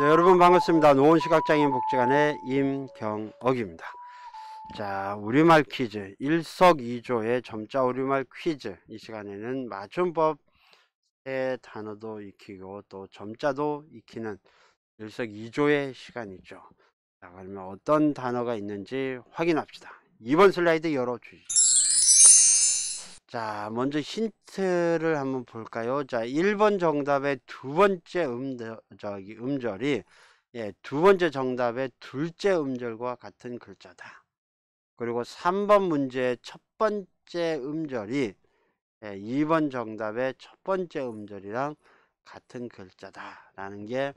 네, 여러분 반갑습니다. 노원시각장애인 복지관의 임경억입니다 자, 우리말 퀴즈 일석이조의 점자 우리말 퀴즈 이 시간에는 맞춤법의 단어도 익히고 또 점자도 익히는 일석이조의 시간이죠. 자, 그러면 어떤 단어가 있는지 확인합시다. 2번 슬라이드 열어주시죠. 자 먼저 힌트를 한번 볼까요 자 1번 정답의 두 번째 음절 저기 음절이 예, 두 번째 정답의 둘째 음절과 같은 글자다 그리고 3번 문제의 첫 번째 음절이 예, 2번 정답의 첫 번째 음절이랑 같은 글자다 라는 게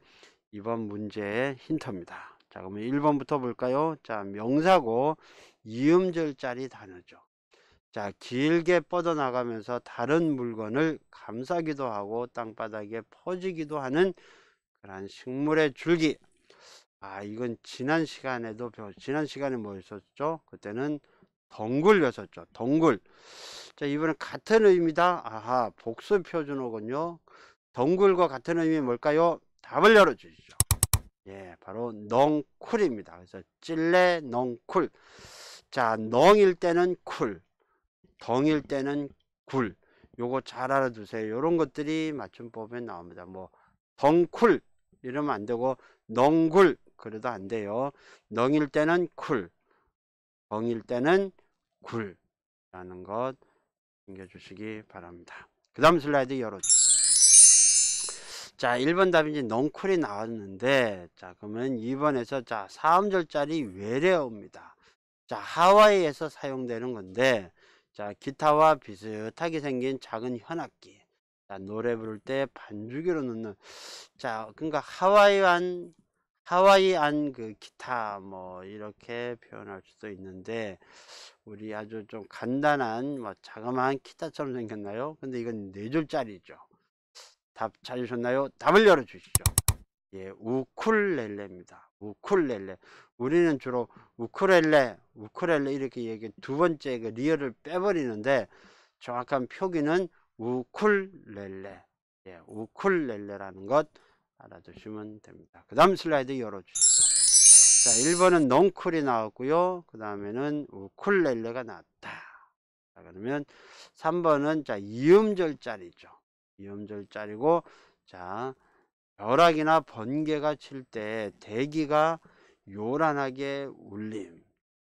이번 문제의 힌트입니다 자 그러면 1번부터 볼까요 자 명사고 이음절짜리 단어죠 자, 길게 뻗어나가면서 다른 물건을 감싸기도 하고 땅바닥에 퍼지기도 하는 그러한 식물의 줄기. 아, 이건 지난 시간에도 지난 시간에 뭐있었죠 그때는 덩굴였었죠. 덩굴. 자, 이번엔 같은 의미다. 아하, 복수 표준어군요. 덩굴과 같은 의미 뭘까요? 답을 열어주시죠. 예, 바로 넝쿨입니다. 그래서 찔레 넝쿨. 자, 넝일 때는 쿨, 덩일 때는 굴 요거 잘 알아두세요 요런 것들이 맞춤법에 나옵니다 뭐 덩쿨 이러면 안되고 넝굴 그래도 안돼요 넝일 때는 쿨 덩일 때는 굴 라는 것 챙겨주시기 바랍니다 그 다음 슬라이드 열어주세요 자 1번 답 이제 넝쿨이 나왔는데 자 그러면 2번에서 자 사음절짜리 외래어입니다 자 하와이에서 사용되는 건데 자 기타와 비슷하게 생긴 작은 현악기 자, 노래 부를 때 반주기로 넣는 자 그러니까 하와이안 하와이안 그 기타 뭐 이렇게 표현할 수도 있는데 우리 아주 좀 간단한 뭐 자그마한 기타처럼 생겼나요? 근데 이건 네 줄짜리죠. 답 찾으셨나요? 답을 열어 주시죠. 예, 우쿨렐레입니다. 우쿨렐레. 우리는 주로 우쿨렐레, 우쿨렐레 이렇게 얘기 두 번째 그 리얼을 빼버리는데 정확한 표기는 우쿨렐레. 예, 우쿨렐레라는 것 알아두시면 됩니다. 그 다음 슬라이드 열어주시죠. 자, 1번은 농쿨이 나왔고요. 그 다음에는 우쿨렐레가 나왔다. 자, 그러면 3번은 자, 이음절짜리죠. 이음절짜리고 자, 벼락이나 번개가 칠 때 대기가 요란하게 울림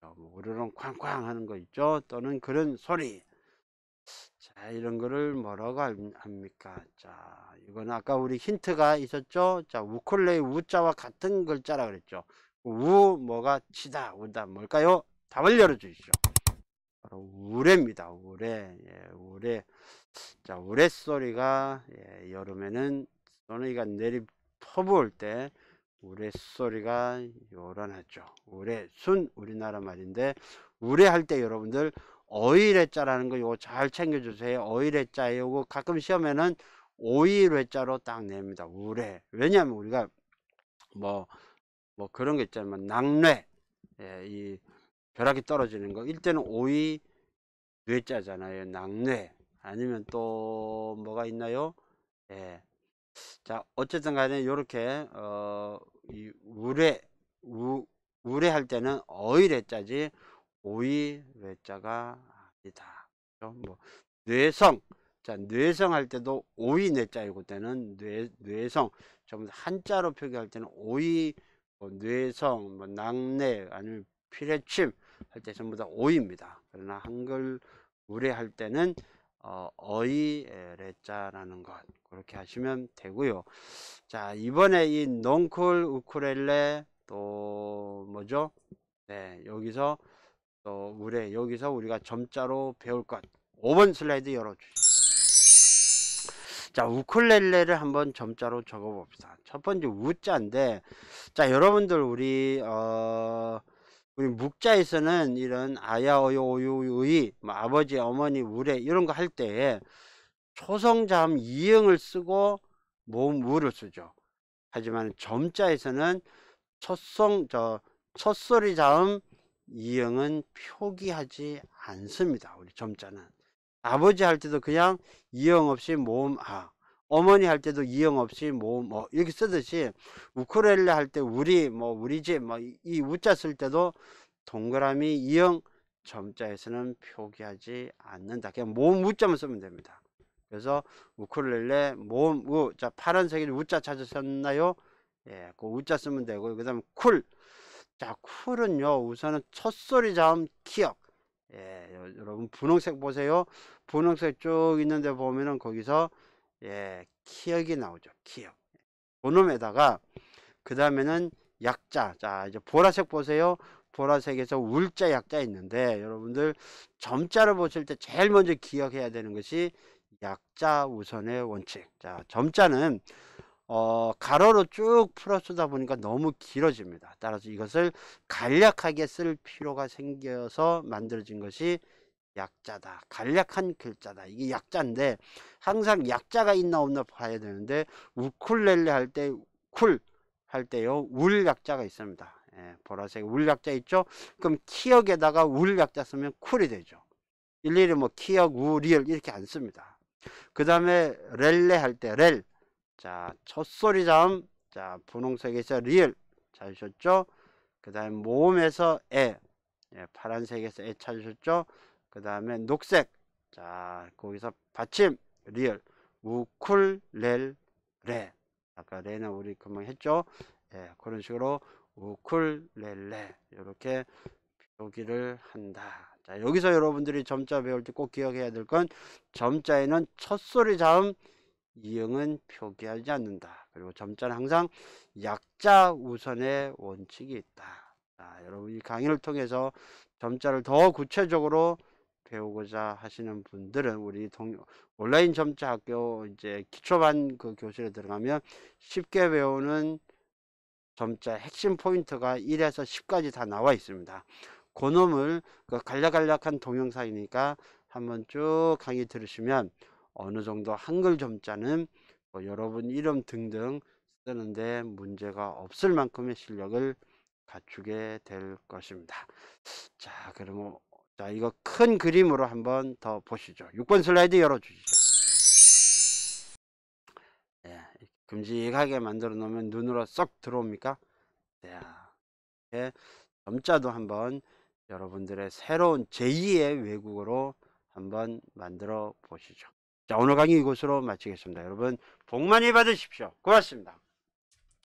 어, 뭐 우르릉 쾅쾅 하는 거 있죠 또는 그런 소리 자 이런 거를 뭐라고 합니까 자 이건 아까 우리 힌트가 있었죠 자 우쿨레의 우자와 같은 글자라 그랬죠 우 뭐가 치다 울다 뭘까요 답을 열어 주시죠 바로 우레입니다 우레 예, 우레 자 우레 소리가 예, 여름에는 전화기가 내리 퍼부을 때 우레소리가 요란하죠 우레순 우리나라 말인데 우레 할 때 여러분들 어일레자라는 거 요거 잘 챙겨주세요 어일레자 요거 가끔 시험에는 오일레자로 딱 냅니다 우레 왜냐하면 우리가 뭐뭐 뭐 그런 게 있잖아요 뭐 낙뢰 예, 이 벼락이 떨어지는 거이때는 오이 뇌자잖아요 낙뢰 아니면 또 뭐가 있나요 예자 어쨌든 간에 요렇게 어, 이 우레 우, 우레할 때는 어이레자지 오이레자가 아니다 뭐 뇌성 자 뇌성 할 때도 오이뇌자이고 때는 뇌, 뇌성 전부 한자로 표기할 때는 오이 뭐 뇌성 뭐 낙내 아니면 피뢰침할 때 전부 다 오입니다 이 그러나 한글 우레할 때는 어, 이 레자라는 것 그렇게 하시면 되고요 자 이번에 이 넝쿨 우쿨렐레 또 뭐죠 네 여기서 또 우레 여기서 우리가 점자로 배울 것 5번 슬라이드 열어주시죠 자 우쿨렐레를 한번 점자로 적어 봅시다 첫 번째 우자인데 자 여러분들 우리 어 우리 묵자에서는 이런 아야오요 오유의 뭐 아버지 어머니 우레 이런 거 할 때에 초성자음 이응을 쓰고 모음 우를 쓰죠 하지만 점자에서는 첫성 저 첫소리 자음 이응은 표기하지 않습니다 우리 점자는 아버지 할 때도 그냥 이응 없이 모음 아 어머니 할 때도 이형 없이 뭐, 뭐, 이렇게 쓰듯이 우크렐레 할 때 우리, 뭐, 우리 집, 뭐, 이 우자 쓸 때도 동그라미 이형 점자에서는 표기하지 않는다. 그냥 모음 우자만 쓰면 됩니다. 그래서 우크렐레 모음 우, 자, 파란색이 우자 찾으셨나요? 예, 그 우자 쓰면 되고, 그 다음에 쿨. 자, 쿨은요, 우선은 첫소리 자음 기억. 예, 여러분 분홍색 보세요. 분홍색 쭉 있는데 보면은 거기서 예, 기억이 나오죠. 기억. 본음에다가그 다음에는 약자. 자, 이제 보라색 보세요. 보라색에서 울자 약자 있는데 여러분들 점자를 보실 때 제일 먼저 기억해야 되는 것이 약자 우선의 원칙. 자, 점자는 어, 가로로 쭉 풀어 쓰다 보니까 너무 길어집니다. 따라서 이것을 간략하게 쓸 필요가 생겨서 만들어진 것이 약자다 간략한 글자다 이게 약자인데 항상 약자가 있나 없나 봐야 되는데 우쿨렐레 할 때 쿨 할 때요 울 약자가 있습니다 예, 보라색 울 약자 있죠 그럼 키역에다가 울 약자 쓰면 쿨이 되죠 일일이 뭐 키역 우리얼 이렇게 안 씁니다 그 다음에 렐레 할 때렐자 첫소리 자음 자 분홍색에서 리얼 찾으셨죠 그 다음에 모음에서 에 예, 파란색에서 에 찾으셨죠 그 다음에 녹색 자 거기서 받침 리얼 우쿨렐레 아까 레는 우리 금방 했죠 예, 그런 식으로 우쿨렐레 이렇게 표기를 한다 자 여기서 여러분들이 점자 배울 때 꼭 기억해야 될 건 점자에는 첫소리 자음 이응은 표기하지 않는다 그리고 점자는 항상 약자 우선의 원칙이 있다 자, 여러분 이 강의를 통해서 점자를 더 구체적으로 배우고자 하시는 분들은 우리 동, 온라인 점자 학교 이제 기초반 그 교실에 들어가면 쉽게 배우는 점자 핵심 포인트가 1에서 10까지 다 나와 있습니다. 고놈을 그 간략간략한 동영상이니까 한번 쭉 강의 들으시면 어느 정도 한글 점자는 뭐 여러분 이름 등등 쓰는데 문제가 없을 만큼의 실력을 갖추게 될 것입니다. 자, 그러면 자 이거 큰 그림으로 한번 더 보시죠 6번 슬라이드 열어주시죠 네, 예, 금직하게 만들어 놓으면 눈으로 쏙 들어옵니까 네, 이렇게 아, 예. 점자도 한번 여러분들의 새로운 제2의 외국어로 한번 만들어 보시죠 자 오늘 강의 이곳으로 마치겠습니다 여러분 복 많이 받으십시오 고맙습니다